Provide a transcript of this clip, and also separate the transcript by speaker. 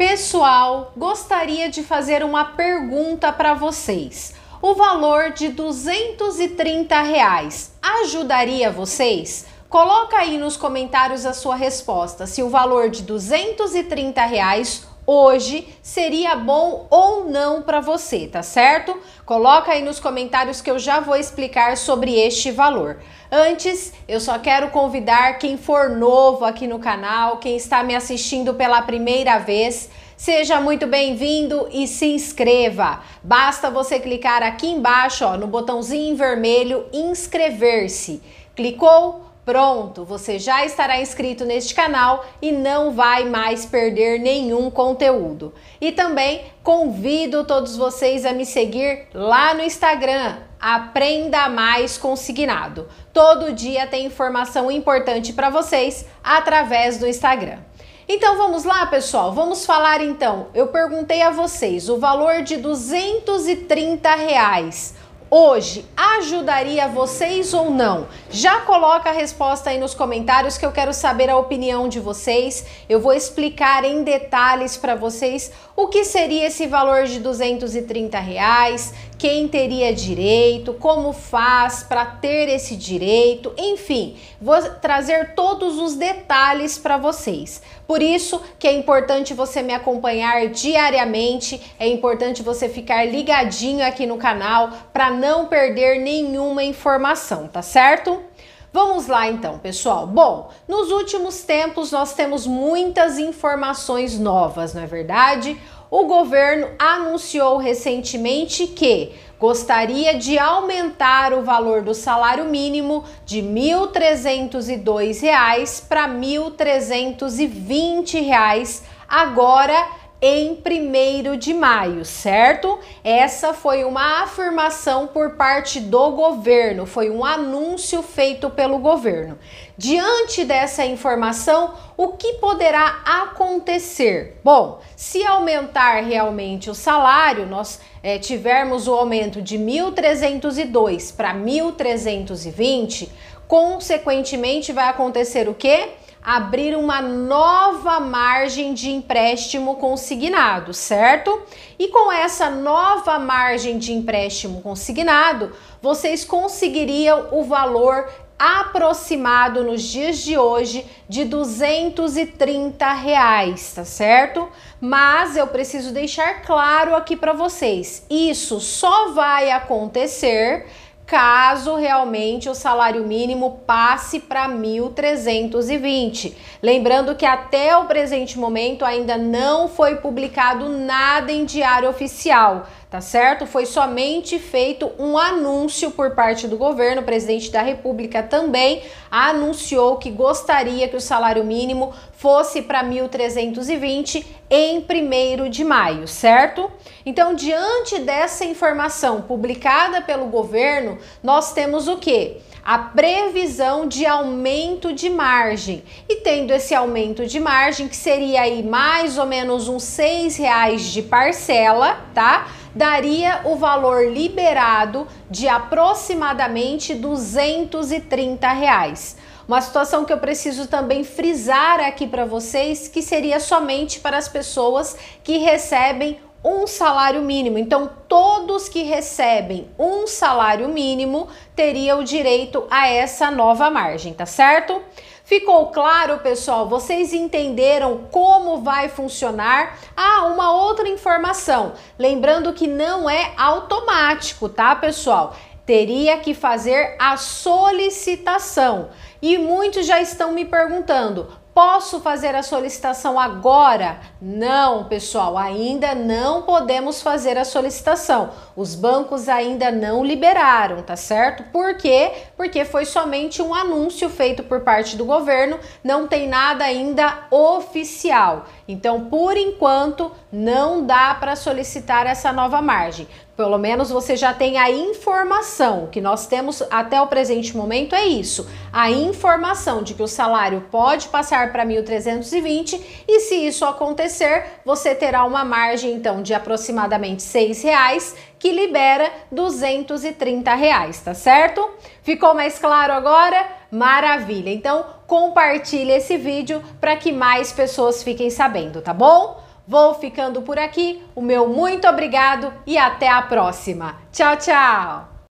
Speaker 1: Pessoal, gostaria de fazer uma pergunta para vocês. O valor de 230 reais ajudaria vocês? Coloca aí nos comentários a sua resposta se o valor de 230 reais hoje seria bom ou não para você, tá certo? Coloca aí nos comentários que eu já vou explicar sobre este valor. Antes, eu só quero convidar quem for novo aqui no canal, quem está me assistindo pela primeira vez, Seja muito bem-vindo e se inscreva. Basta você clicar aqui embaixo, ó, no botãozinho vermelho inscrever-se. Clicou? Pronto, você já estará inscrito neste canal e não vai mais perder nenhum conteúdo. E também convido todos vocês a me seguir lá no Instagram, Aprenda Mais Consignado. Todo dia tem informação importante para vocês através do Instagram. Então vamos lá, pessoal. Vamos falar então. Eu perguntei a vocês o valor de 230 reais hoje ajudaria vocês ou não? Já coloca a resposta aí nos comentários que eu quero saber a opinião de vocês. Eu vou explicar em detalhes para vocês o que seria esse valor de 230 reais, quem teria direito, como faz para ter esse direito, enfim, vou trazer todos os detalhes para vocês. Por isso que é importante você me acompanhar diariamente, é importante você ficar ligadinho aqui no canal para não perder nenhuma informação, tá certo? Vamos lá então, pessoal. Bom, nos últimos tempos nós temos muitas informações novas, não é verdade? O governo anunciou recentemente que gostaria de aumentar o valor do salário mínimo de R$ 1.302 para R$ 1.320 agora em 1 de maio, certo? Essa foi uma afirmação por parte do governo, foi um anúncio feito pelo governo. Diante dessa informação, o que poderá acontecer? Bom, se aumentar realmente o salário, nós é, tivermos o aumento de 1.302 para 1.320, consequentemente vai acontecer o quê? abrir uma nova margem de empréstimo consignado, certo? E com essa nova margem de empréstimo consignado, vocês conseguiriam o valor aproximado nos dias de hoje de 230 reais, tá certo? Mas eu preciso deixar claro aqui para vocês, isso só vai acontecer caso realmente o salário mínimo passe para 1.320. Lembrando que até o presente momento ainda não foi publicado nada em diário oficial tá certo? Foi somente feito um anúncio por parte do governo. O presidente da República também anunciou que gostaria que o salário mínimo fosse para 1.320 em 1 de maio, certo? Então, diante dessa informação publicada pelo governo, nós temos o que? A previsão de aumento de margem. E tendo esse aumento de margem, que seria aí mais ou menos uns seis reais de parcela, tá? Daria o valor liberado de aproximadamente 230 reais. Uma situação que eu preciso também frisar aqui para vocês, que seria somente para as pessoas que recebem um salário mínimo. Então, todos que recebem um salário mínimo teriam o direito a essa nova margem, tá certo? Ficou claro, pessoal? Vocês entenderam como vai funcionar? Ah, uma outra informação. Lembrando que não é automático, tá, pessoal? Teria que fazer a solicitação. E muitos já estão me perguntando: Posso fazer a solicitação agora? Não, pessoal, ainda não podemos fazer a solicitação. Os bancos ainda não liberaram, tá certo? Por quê? Porque foi somente um anúncio feito por parte do governo, não tem nada ainda oficial. Então, por enquanto, não dá para solicitar essa nova margem. Pelo menos você já tem a informação que nós temos até o presente momento é isso, a informação de que o salário pode passar para 1.320 e se isso acontecer, você terá uma margem então de aproximadamente R$ reais que libera 230 reais, tá certo? Ficou mais claro agora? Maravilha! Então compartilhe esse vídeo para que mais pessoas fiquem sabendo, tá bom? Vou ficando por aqui. O meu muito obrigado e até a próxima. Tchau, tchau!